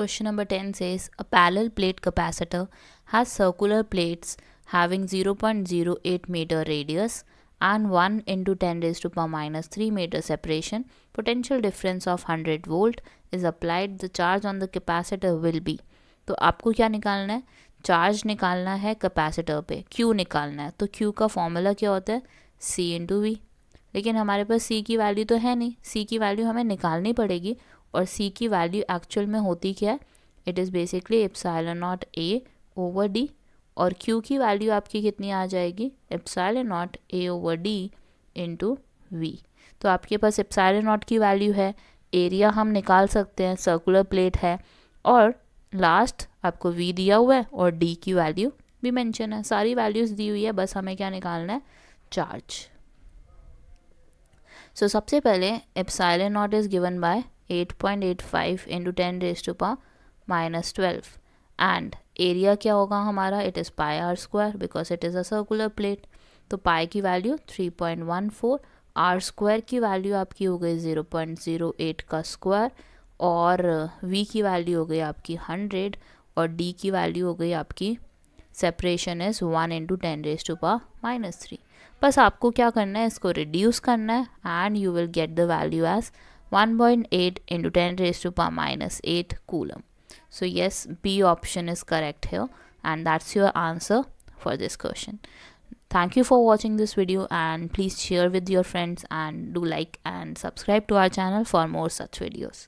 Question number 10 says a parallel plate capacitor has circular plates having 0.08 meter radius and 1 into 10 raised to power minus 3 meter separation. Potential difference of 100 volt is applied. The charge on the capacitor will be. तो आपको क्या निकालना है charge निकालना है capacitor पे Q निकालना है तो Q का फॉर्मूला क्या होता है C इंटू वी लेकिन हमारे पास C की वैल्यू तो है नहीं C की वैल्यू हमें निकालनी पड़ेगी और सी की वैल्यू एक्चुअल में होती क्या है it is basically epsilon naught A over d और क्यू की वैल्यू आपकी कितनी आ जाएगी epsilon naught A over d into v तो आपके पास एप्साइल नॉट की वैल्यू है एरिया हम निकाल सकते हैं सर्कुलर प्लेट है और लास्ट आपको वी दिया हुआ है और डी की वैल्यू भी मेंशन है सारी वैल्यूज़ दी हुई है बस हमें क्या निकालना है चार्ज सो so, सबसे पहले epsilon naught is given by 8.85 into ten raise to power minus twelve and area क्या होगा हमारा it is pi r square because it is a circular plate तो पाई की वैल्यू 3.14 आर स्क्वायर की value आपकी हो गई 0.08 का स्क्वायर और वी की वैल्यू हो गई आपकी 100 और डी की वैल्यू हो गई आपकी separation is one into ten raise to power minus three बस आपको क्या करना है इसको रिड्यूस करना है and you will get the value as 1.8 into 10 raised to power minus 8 coulomb. So yes, B option is correct here and that's your answer for this question. Thank you for watching this video and please share with your friends and do like and subscribe to our channel for more such videos.